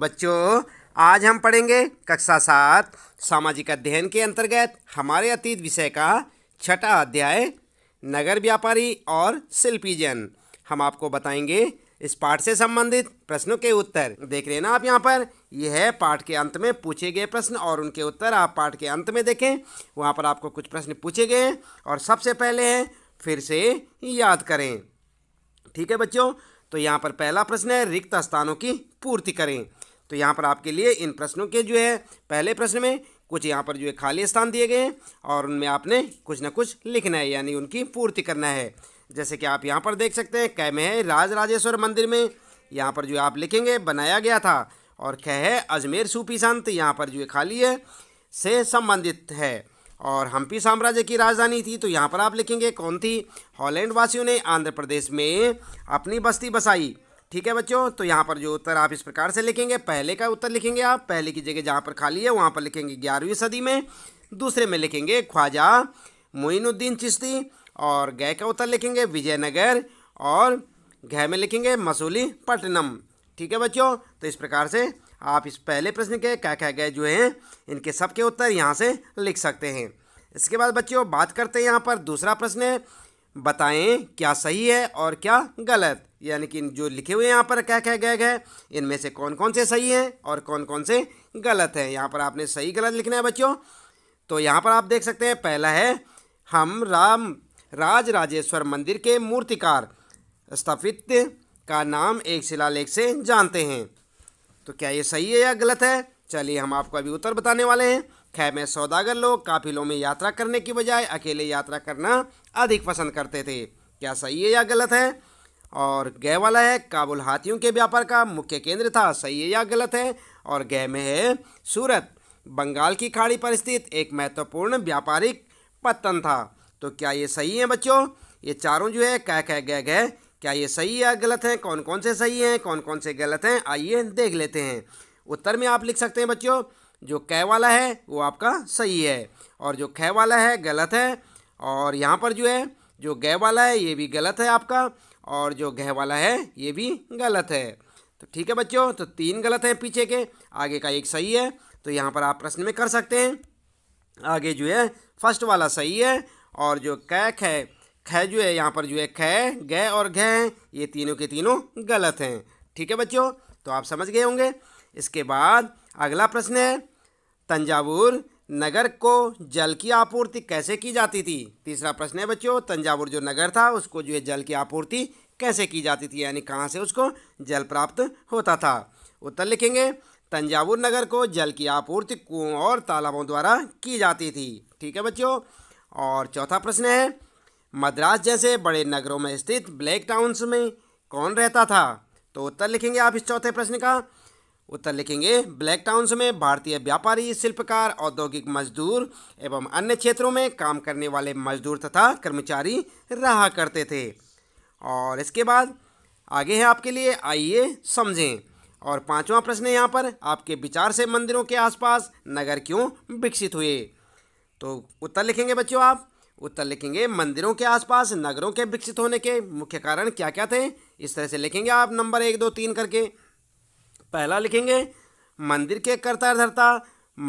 बच्चों आज हम पढ़ेंगे कक्षा सात सामाजिक अध्ययन के अंतर्गत हमारे अतीत विषय का छठा अध्याय नगर व्यापारी और शिल्पीजन हम आपको बताएंगे इस पाठ से संबंधित प्रश्नों के उत्तर देख रहे हैं ना आप यहाँ पर यह है पाठ के अंत में पूछे गए प्रश्न और उनके उत्तर आप पाठ के अंत में देखें वहाँ पर आपको कुछ प्रश्न पूछे गए हैं और सबसे पहले हैं फिर से याद करें ठीक है बच्चों तो यहाँ पर पहला प्रश्न है रिक्त स्थानों की पूर्ति करें तो यहाँ पर आपके लिए इन प्रश्नों के जो है पहले प्रश्न में कुछ यहाँ पर जो है खाली स्थान दिए गए हैं और उनमें आपने कुछ ना कुछ लिखना है यानी उनकी पूर्ति करना है जैसे कि आप यहाँ पर देख सकते हैं कै में है राज राजेश्वर मंदिर में यहाँ पर जो आप लिखेंगे बनाया गया था और कह है अजमेर सूफी संत यहाँ पर जो है खाली है से संबंधित है और हम्पी साम्राज्य की राजधानी थी तो यहाँ पर आप लिखेंगे कौन थी हॉलैंड वासियों ने आंध्र प्रदेश में अपनी बस्ती बसाई ठीक है बच्चों तो यहाँ पर जो उत्तर आप इस प्रकार से लिखेंगे पहले का उत्तर लिखेंगे आप पहले की जगह जहाँ पर खाली है वहाँ पर लिखेंगे ग्यारहवीं सदी में दूसरे में लिखेंगे ख्वाजा मोइनुद्दीन चिश्ती और गय का उत्तर लिखेंगे विजयनगर और घय में लिखेंगे मसूली पटनम ठीक है बच्चों तो इस प्रकार से आप इस पहले प्रश्न के क्या क्या गए जो हैं इनके सबके उत्तर यहाँ से लिख सकते हैं इसके बाद बच्चों बात करते हैं यहाँ पर दूसरा प्रश्न है बताएं क्या सही है और क्या गलत यानी कि जो लिखे हुए यहाँ पर क्या क्या गैग है इनमें से कौन कौन से सही हैं और कौन कौन से गलत हैं यहाँ पर आपने सही गलत लिखना है बच्चों तो यहाँ पर आप देख सकते हैं पहला है हम राम राज राजेश्वर मंदिर के मूर्तिकार स्थापित का नाम एक शिलालेख से जानते हैं तो क्या ये सही है या गलत है चलिए हम आपको अभी उत्तर बताने वाले हैं खैर में सौदागर लोग काफिलों में यात्रा करने की बजाय अकेले यात्रा करना अधिक पसंद करते थे क्या सही है या गलत है और गय वाला है काबुल हाथियों के व्यापार का मुख्य केंद्र था सही है या गलत है और गय में है सूरत बंगाल की खाड़ी पर स्थित एक महत्वपूर्ण व्यापारिक पत्तन था तो क्या ये सही है बच्चों ये चारों जो है कह कह गह गह क्या ये सही या गलत है कौन कौन से सही हैं कौन कौन से गलत हैं आइए देख लेते हैं उत्तर में आप लिख सकते हैं बच्चों जो कह वाला है वो आपका सही है और जो खे वाला है गलत है और यहाँ पर जो है जो गय वाला है ये भी गलत है आपका और जो गह वाला है ये भी गलत है तो ठीक है बच्चों तो तीन गलत हैं पीछे के आगे का एक सही है तो यहाँ पर आप प्रश्न में कर सकते हैं आगे जो है फर्स्ट वाला सही है और जो कै ख ख जो है यहाँ पर जो है ख गह और घ हैं ये तीनों के तीनों गलत हैं ठीक है बच्चों तो आप समझ गए होंगे इसके बाद अगला प्रश्न है तंजावुर नगर को जल की आपूर्ति कैसे की जाती थी तीसरा प्रश्न है बच्चों तंजावुर जो नगर था उसको जो है जल की आपूर्ति कैसे की जाती थी यानी कहाँ से उसको जल प्राप्त होता था उत्तर लिखेंगे तंजावुर नगर को जल की आपूर्ति कुओं और तालाबों द्वारा की जाती थी ठीक है बच्चों और चौथा प्रश्न है मद्रास जैसे बड़े नगरों में स्थित ब्लैक टाउन्स में कौन रहता था तो उत्तर लिखेंगे आप इस चौथे प्रश्न का उत्तर लिखेंगे ब्लैक टाउन्स में भारतीय व्यापारी शिल्पकार औद्योगिक मजदूर एवं अन्य क्षेत्रों में काम करने वाले मजदूर तथा कर्मचारी रहा करते थे और इसके बाद आगे है आपके लिए आइए समझें और पांचवा प्रश्न यहाँ पर आपके विचार से मंदिरों के आसपास नगर क्यों विकसित हुए तो उत्तर लिखेंगे बच्चों आप उत्तर लिखेंगे मंदिरों के आसपास नगरों के विकसित होने के मुख्य कारण क्या क्या थे इस तरह से लिखेंगे आप नंबर एक दो तीन करके पहला लिखेंगे मंदिर के कर्ता धर्ता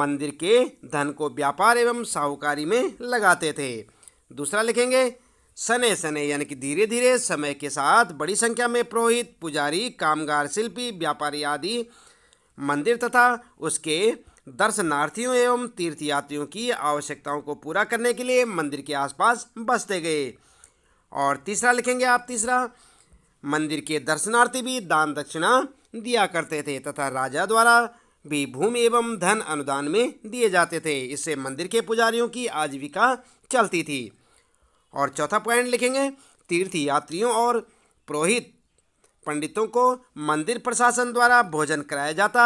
मंदिर के धन को व्यापार एवं साहूकारी में लगाते थे दूसरा लिखेंगे सने सने यानी कि धीरे धीरे समय के साथ बड़ी संख्या में पुरोहित पुजारी कामगार शिल्पी व्यापारी आदि मंदिर तथा उसके दर्शनार्थियों एवं तीर्थयात्रियों की आवश्यकताओं को पूरा करने के लिए मंदिर के आसपास बसते गए और तीसरा लिखेंगे आप तीसरा मंदिर के दर्शनार्थी भी दान दक्षिणा दिया करते थे तथा राजा द्वारा भी भूमि एवं धन अनुदान में दिए जाते थे इससे मंदिर के पुजारियों की आजीविका चलती थी और चौथा पॉइंट लिखेंगे तीर्थ यात्रियों और पुरोहित पंडितों को मंदिर प्रशासन द्वारा भोजन कराया जाता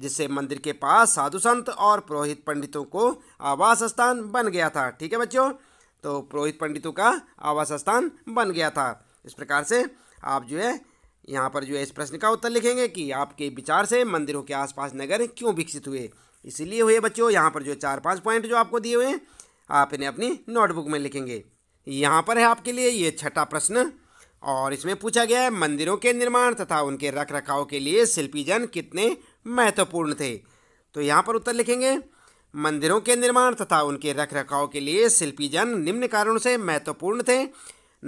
जिससे मंदिर के पास साधु संत और पुरोहित पंडितों को आवास स्थान बन गया था ठीक है बच्चों तो पुरोहित पंडितों का आवास स्थान बन गया था इस प्रकार से आप जो है यहाँ पर जो है इस प्रश्न का उत्तर लिखेंगे कि आपके विचार से मंदिरों के आसपास नगर क्यों विकसित हुए इसीलिए हुए बच्चों यहाँ पर जो चार पाँच पॉइंट जो आपको दिए हुए हैं आप इन्हें अपनी नोटबुक में लिखेंगे यहाँ पर है आपके लिए ये छठा प्रश्न और इसमें पूछा गया है मंदिरों के निर्माण तथा उनके रख रखाव के लिए शिल्पीजन कितने महत्वपूर्ण थे तो यहाँ पर उत्तर लिखेंगे मंदिरों के निर्माण तथा उनके रख रखाव के लिए शिल्पीजन निम्न कारणों से महत्वपूर्ण थे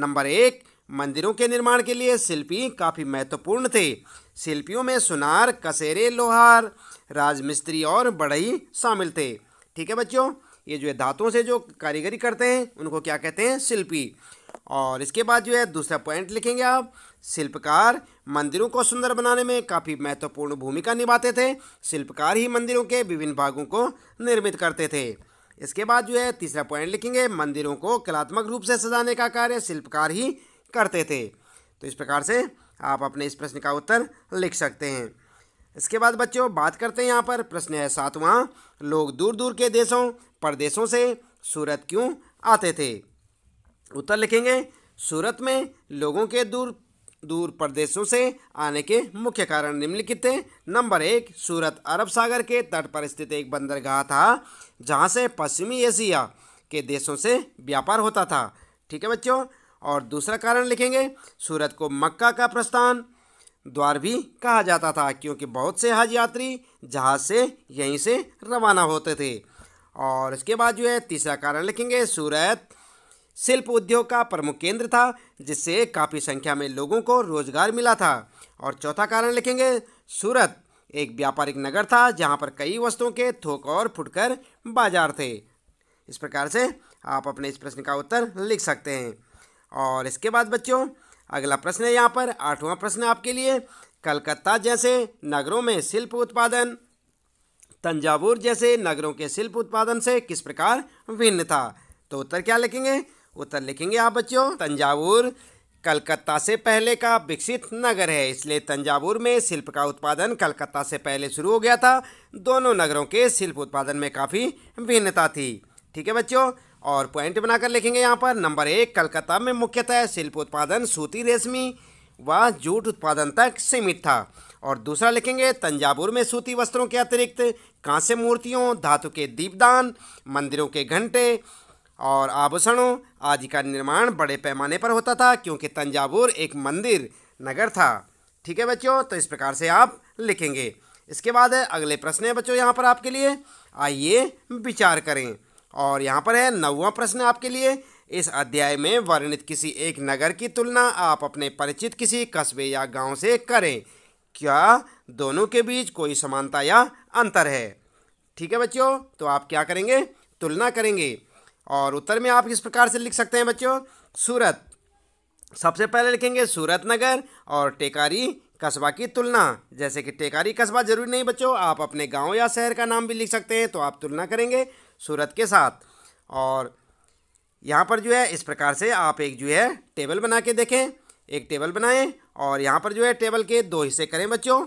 नंबर एक मंदिरों के निर्माण के लिए शिल्पी काफ़ी महत्वपूर्ण थे शिल्पियों में सुनार कसेरे लोहार राजमिस्त्री और बढ़ई शामिल थे ठीक है बच्चों ये जो है धातुओं से जो कारीगरी करते हैं उनको क्या कहते हैं शिल्पी और इसके बाद जो है दूसरा पॉइंट लिखेंगे आप शिल्पकार मंदिरों को सुंदर बनाने में काफ़ी महत्वपूर्ण भूमिका निभाते थे शिल्पकार ही मंदिरों के विभिन्न भागों को निर्मित करते थे इसके बाद जो है तीसरा पॉइंट लिखेंगे मंदिरों को कलात्मक रूप से सजाने का कार्य शिल्पकार ही करते थे तो इस प्रकार से आप अपने इस प्रश्न का उत्तर लिख सकते हैं इसके बाद बच्चों बात करते हैं यहाँ पर प्रश्न है सातवां लोग दूर दूर के देशों परदेशों से सूरत क्यों आते थे उत्तर लिखेंगे सूरत में लोगों के दूर दूर प्रदेशों से आने के मुख्य कारण निम्नलिखित थे नंबर एक सूरत अरब सागर के तट पर स्थित एक बंदरगाह था जहाँ से पश्चिमी एशिया के देशों से व्यापार होता था ठीक है बच्चों और दूसरा कारण लिखेंगे सूरत को मक्का का प्रस्थान द्वार भी कहा जाता था क्योंकि बहुत से हज यात्री जहाज़ से यहीं से रवाना होते थे और इसके बाद जो है तीसरा कारण लिखेंगे सूरत शिल्प उद्योग का प्रमुख केंद्र था जिससे काफ़ी संख्या में लोगों को रोजगार मिला था और चौथा कारण लिखेंगे सूरत एक व्यापारिक नगर था जहाँ पर कई वस्तुओं के थोक और फुटकर बाजार थे इस प्रकार से आप अपने इस प्रश्न का उत्तर लिख सकते हैं और इसके बाद बच्चों अगला प्रश्न है यहाँ पर आठवां प्रश्न आपके लिए कलकत्ता जैसे नगरों में शिल्प उत्पादन तंजावुर जैसे नगरों के शिल्प उत्पादन से किस प्रकार भिन्न था तो उत्तर क्या लिखेंगे उत्तर लिखेंगे आप बच्चों तंजावुर कलकत्ता से पहले का विकसित नगर है इसलिए तंजावुर में शिल्प का उत्पादन कलकत्ता से पहले शुरू हो गया था दोनों नगरों के शिल्प उत्पादन में काफ़ी भिन्नता थी ठीक है बच्चों और पॉइंट बनाकर लिखेंगे यहाँ पर नंबर एक कलकत्ता में मुख्यतः शिल्प उत्पादन सूती रेशमी व जूट उत्पादन तक सीमित था और दूसरा लिखेंगे तंजावुर में सूती वस्त्रों के अतिरिक्त कांसे मूर्तियों धातु के दीपदान मंदिरों के घंटे और आभूषणों आदि का निर्माण बड़े पैमाने पर होता था क्योंकि तंजावुर एक मंदिर नगर था ठीक है बच्चों तो इस प्रकार से आप लिखेंगे इसके बाद अगले प्रश्न है बच्चों यहाँ पर आपके लिए आइए विचार करें और यहाँ पर है नौवा प्रश्न आपके लिए इस अध्याय में वर्णित किसी एक नगर की तुलना आप अपने परिचित किसी कस्बे या गांव से करें क्या दोनों के बीच कोई समानता या अंतर है ठीक है बच्चों तो आप क्या करेंगे तुलना करेंगे और उत्तर में आप इस प्रकार से लिख सकते हैं बच्चों सूरत सबसे पहले लिखेंगे सूरत नगर और टेकारी कस्बा की तुलना जैसे कि टेकारी कस्बा जरूरी नहीं बच्चों आप अपने गांव या शहर का नाम भी लिख सकते हैं तो आप तुलना करेंगे सूरत के साथ और यहाँ पर जो है इस प्रकार से आप एक जो है टेबल बना के देखें एक टेबल बनाएं और यहाँ पर जो है टेबल के दो हिस्से करें बच्चों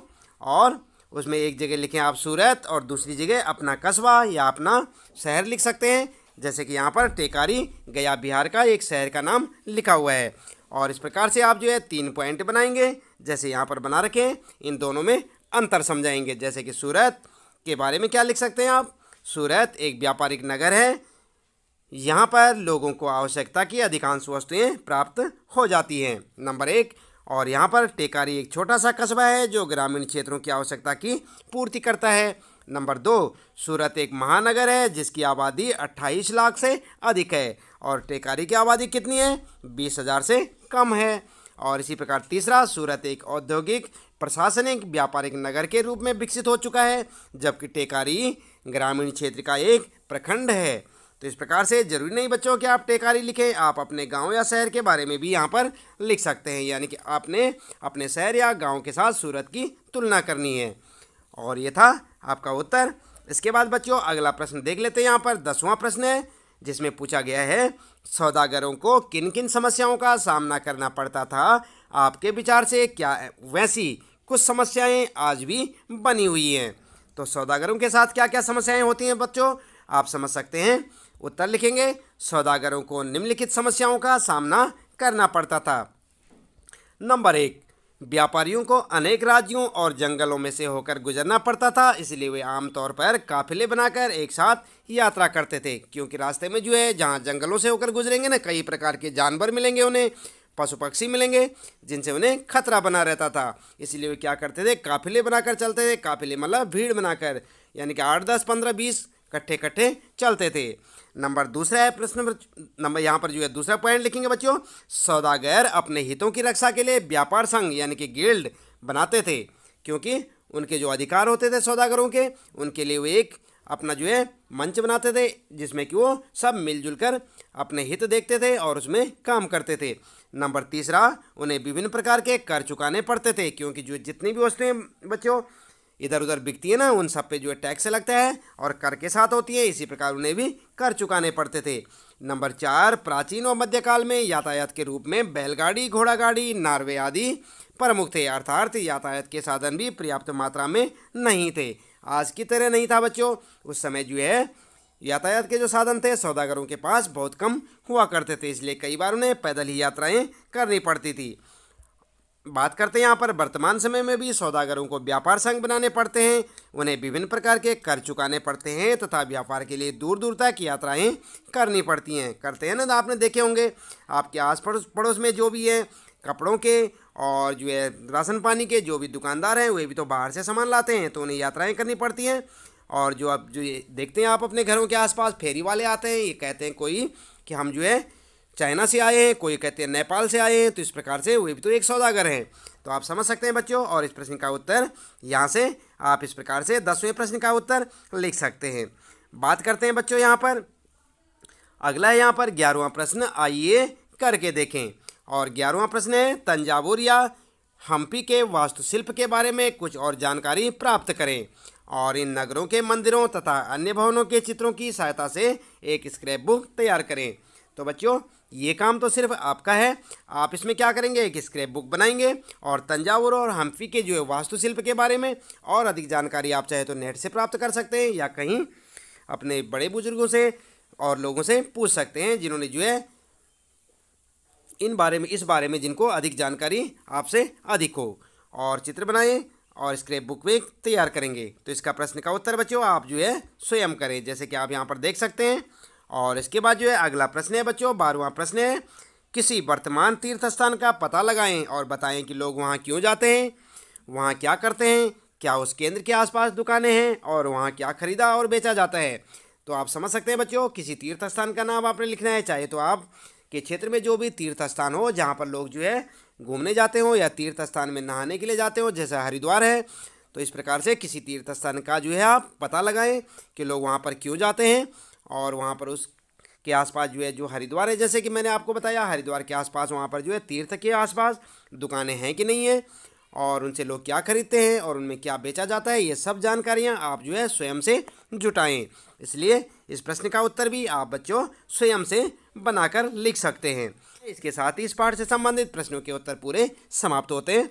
और उसमें एक जगह लिखें आप सूरत और दूसरी जगह अपना कस्बा या अपना शहर लिख सकते हैं जैसे कि यहाँ पर टेकारी गया बिहार का एक शहर का नाम लिखा हुआ है और इस प्रकार से आप जो है तीन पॉइंट बनाएंगे जैसे यहाँ पर बना रखे हैं इन दोनों में अंतर समझाएंगे जैसे कि सूरत के बारे में क्या लिख सकते हैं आप सूरत एक व्यापारिक नगर है यहाँ पर लोगों को आवश्यकता की अधिकांश वस्तुएँ प्राप्त हो जाती हैं नंबर एक और यहाँ पर टेकारी एक छोटा सा कस्बा है जो ग्रामीण क्षेत्रों की आवश्यकता की पूर्ति करता है नंबर दो सूरत एक महानगर है जिसकी आबादी 28 लाख से अधिक है और टेकारी की आबादी कितनी है बीस हज़ार से कम है और इसी प्रकार तीसरा सूरत एक औद्योगिक प्रशासनिक व्यापारिक नगर के रूप में विकसित हो चुका है जबकि टेकारी ग्रामीण क्षेत्र का एक प्रखंड है तो इस प्रकार से जरूरी नहीं बच्चों कि आप टेकारी लिखें आप अपने गांव या शहर के बारे में भी यहाँ पर लिख सकते हैं यानी कि आपने अपने शहर या गांव के साथ सूरत की तुलना करनी है और ये था आपका उत्तर इसके बाद बच्चों अगला प्रश्न देख लेते हैं यहाँ पर दसवां प्रश्न है जिसमें पूछा गया है सौदागरों को किन किन समस्याओं का सामना करना पड़ता था आपके विचार से क्या वैसी कुछ समस्याएं आज भी बनी हुई हैं तो सौदागरों के साथ क्या क्या समस्याएं होती हैं बच्चों आप समझ सकते हैं उत्तर लिखेंगे सौदागरों को निम्नलिखित समस्याओं का सामना करना पड़ता था नंबर एक व्यापारियों को अनेक राज्यों और जंगलों में से होकर गुजरना पड़ता था इसलिए वे आमतौर पर काफिले बनाकर एक साथ यात्रा करते थे क्योंकि रास्ते में जो है जहाँ जंगलों से होकर गुजरेंगे ना कई प्रकार के जानवर मिलेंगे उन्हें पशु पक्षी मिलेंगे जिनसे उन्हें खतरा बना रहता था इसलिए वे क्या करते थे काफिले बनाकर चलते थे काफिले मतलब भीड़ बनाकर यानी कि आठ दस पंद्रह बीस कट्ठे कट्ठे चलते थे नंबर दूसरा है प्रश्न नंबर नंबर यहाँ पर जो है दूसरा पॉइंट लिखेंगे बच्चों सौदागर अपने हितों की रक्षा के लिए व्यापार संघ यानी कि गिल्ड बनाते थे क्योंकि उनके जो अधिकार होते थे सौदागरों के उनके लिए वो एक अपना जो है मंच बनाते थे जिसमें कि वो सब मिलजुल कर अपने हित देखते थे और उसमें काम करते थे नंबर तीसरा उन्हें विभिन्न प्रकार के कर चुकाने पड़ते थे क्योंकि जो जितनी भी वस्तुएँ बच्चों इधर उधर बिकती है ना उन सब पे जो है टैक्स लगता है और कर के साथ होती है इसी प्रकार उन्हें भी कर चुकाने पड़ते थे नंबर चार प्राचीन और मध्यकाल में यातायात के रूप में बैलगाड़ी घोड़ागाड़ी नार्वे आदि प्रमुख थे अर्थात यातायात के साधन भी पर्याप्त मात्रा में नहीं थे आज की तरह नहीं था बच्चों उस समय जो है यातायात के जो साधन थे सौदागरों के पास बहुत कम हुआ करते थे इसलिए कई बार उन्हें पैदल ही यात्राएँ करनी पड़ती थी बात करते हैं यहाँ पर वर्तमान समय में भी सौदागरों को व्यापार संघ बनाने पड़ते हैं उन्हें विभिन्न प्रकार के कर चुकाने पड़ते हैं तथा व्यापार के लिए दूर दूर तक यात्राएं करनी पड़ती हैं करते हैं ना तो आपने देखे होंगे आपके आस पड़ोस पड़ोस में जो भी है कपड़ों के और जो है राशन पानी के जो भी दुकानदार हैं वे भी तो बाहर से सामान लाते हैं तो उन्हें यात्राएँ करनी पड़ती हैं और जो आप जो देखते हैं आप अपने घरों के आसपास फेरी वाले आते हैं ये कहते हैं कोई कि हम जो है चाइना से आए हैं कोई कहते हैं नेपाल से आए हैं तो इस प्रकार से वे भी तो एक सौदागर हैं तो आप समझ सकते हैं बच्चों और इस प्रश्न का उत्तर यहाँ से आप इस प्रकार से दसवें प्रश्न का उत्तर लिख सकते हैं बात करते हैं बच्चों यहाँ पर अगला है यहाँ पर ग्यारहवा प्रश्न आइए करके देखें और ग्यारहवा प्रश्न है तंजावुर या हम्पी के वास्तुशिल्प के बारे में कुछ और जानकारी प्राप्त करें और इन नगरों के मंदिरों तथा अन्य भवनों के चित्रों की सहायता से एक स्क्रैप बुक तैयार करें तो बच्चों ये काम तो सिर्फ आपका है आप इसमें क्या करेंगे एक स्क्रैप बुक बनाएंगे और तंजावुर और हम्फी के जो है वास्तुशिल्प के बारे में और अधिक जानकारी आप चाहे तो नेट से प्राप्त कर सकते हैं या कहीं अपने बड़े बुजुर्गों से और लोगों से पूछ सकते हैं जिन्होंने जो है इन बारे में इस बारे में जिनको अधिक जानकारी आपसे अधिक हो और चित्र बनाएं और स्क्रैप बुक में तैयार करेंगे तो इसका प्रश्न का उत्तर बच्चों आप जो है स्वयं करें जैसे कि आप यहाँ पर देख सकते हैं और इसके बाद जो है अगला प्रश्न है बच्चों बारहवा प्रश्न है किसी वर्तमान तीर्थ स्थान का पता लगाएं और बताएं कि लोग वहाँ क्यों जाते हैं वहाँ क्या करते हैं क्या उस केंद्र के आसपास दुकानें हैं और वहाँ क्या खरीदा और बेचा जाता है तो आप समझ सकते हैं बच्चों किसी तीर्थ स्थान का नाम आपने लिखना है चाहे तो आप के क्षेत्र में जो भी तीर्थ स्थान हो जहाँ पर लोग जो है घूमने जाते हो या तीर्थ स्थान में नहाने के लिए जाते हो जैसे हरिद्वार है तो इस प्रकार से किसी तीर्थ स्थान का जो है आप पता लगाएं कि लोग वहाँ पर क्यों जाते हैं और वहाँ पर उस के आसपास जो है जो हरिद्वार है जैसे कि मैंने आपको बताया हरिद्वार के आसपास वहाँ पर जो है तीर्थ के आसपास दुकानें हैं कि नहीं है और उनसे लोग क्या खरीदते हैं और उनमें क्या बेचा जाता है ये सब जानकारियाँ आप जो है स्वयं से जुटाएँ इसलिए इस प्रश्न का उत्तर भी आप बच्चों स्वयं से बनाकर लिख सकते हैं इसके साथ ही इस पाठ से संबंधित प्रश्नों के उत्तर पूरे समाप्त होते हैं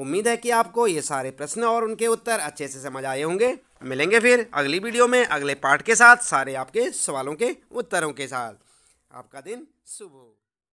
उम्मीद है कि आपको ये सारे प्रश्न और उनके उत्तर अच्छे से समझ आए होंगे मिलेंगे फिर अगली वीडियो में अगले पार्ट के साथ सारे आपके सवालों के उत्तरों के साथ आपका दिन शुभ हो